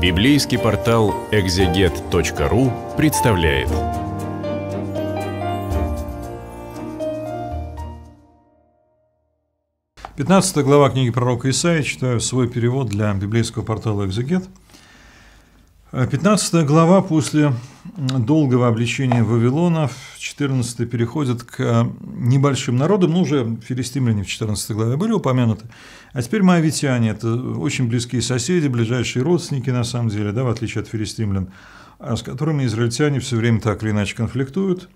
Библейский портал экзегет.ру представляет. Пятнадцатая глава книги пророка Исаия, читаю свой перевод для библейского портала «Экзегет». Пятнадцатая глава после долгого обличения вавилонов в 14 переходит к э, небольшим народам, ну уже филистимляне в 14 главе были упомянуты, а теперь моавитяне, это очень близкие соседи, ближайшие родственники на самом деле, да, в отличие от филистимлян, а с которыми израильтяне все время так или иначе конфликтуют.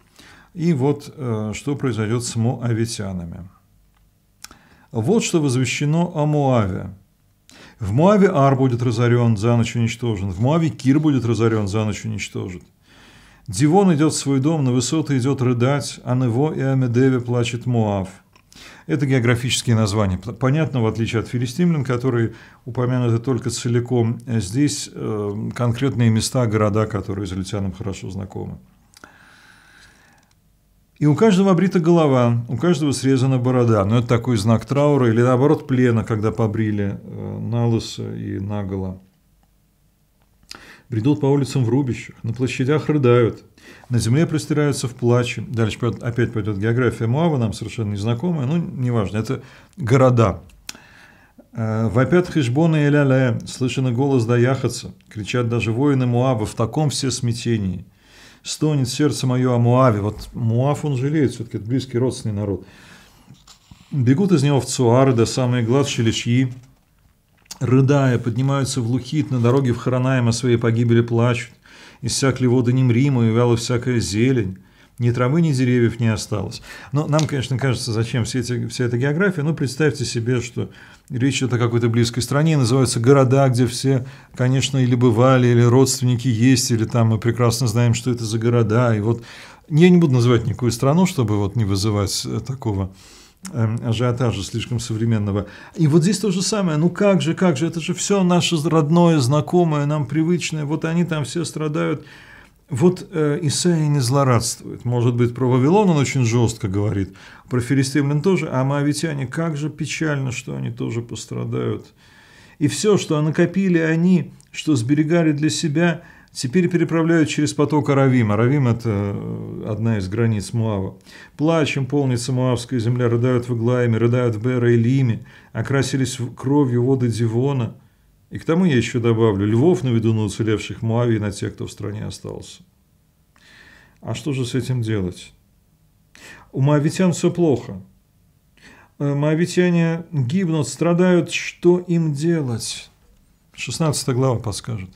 И вот э, что произойдет с моавитянами. Вот что возвещено о Моаве. В Моаве Ар будет разорен, за ночь уничтожен. В Моаве Кир будет разорен, за ночь уничтожен. Дивон идет в свой дом, на высоты идет рыдать, а Нево и Амедеве плачет Муав. Это географические названия. Понятно, в отличие от филистимлян, которые упомянуты только целиком, здесь э, конкретные места, города, которые израильтянам хорошо знакомы. И у каждого обрита голова, у каждого срезана борода. Но это такой знак траура или, наоборот, плена, когда побрили э, на лысо и наголо бредут по улицам в рубищах, на площадях рыдают, на земле простираются в плаче. Дальше опять пойдет география Муава, нам совершенно незнакомая, но ну, неважно, это города. Э, «Вопят хижбоны и ля-ля, слышен голос даяхаца, кричат даже воины Муава, в таком все смятении. Стонет сердце мое о Муаве». Вот Муав, он жалеет, все-таки это близкий родственный народ. Бегут из него в Цуары Цуарды, самые глаз Шелешьи, рыдая, поднимаются в Лухит, на дороге в Харанаем о своей погибели плачут. Иссякли воды Немрима, и вяла всякая зелень. Ни травы, ни деревьев не осталось. Но нам, конечно, кажется, зачем все эти, вся эта география. Ну, представьте себе, что речь идет о какой-то близкой стране, называются города, где все, конечно, или бывали, или родственники есть, или там мы прекрасно знаем, что это за города. И вот я не буду называть никакую страну, чтобы вот не вызывать э, такого Эм, ажиотажа слишком современного. И вот здесь то же самое. Ну как же, как же, это же все наше родное, знакомое, нам привычное. Вот они там все страдают. Вот э, Исаия не злорадствует. Может быть, про Вавилон он очень жестко говорит, про филистимлян тоже, а моавитяне, как же печально, что они тоже пострадают. И все, что накопили они, что сберегали для себя – Теперь переправляют через поток Аравим. Аравим – это э, одна из границ Муава. Плачем полнится Муавская земля, рыдают в Иглаиме, рыдают в Бера и Лиме, окрасились кровью воды Дивона. И к тому я еще добавлю, львов на виду на уцелевших Муаве и на тех, кто в стране остался. А что же с этим делать? У Муавитян все плохо. Э, моавитяне гибнут, страдают. Что им делать? 16 глава подскажет.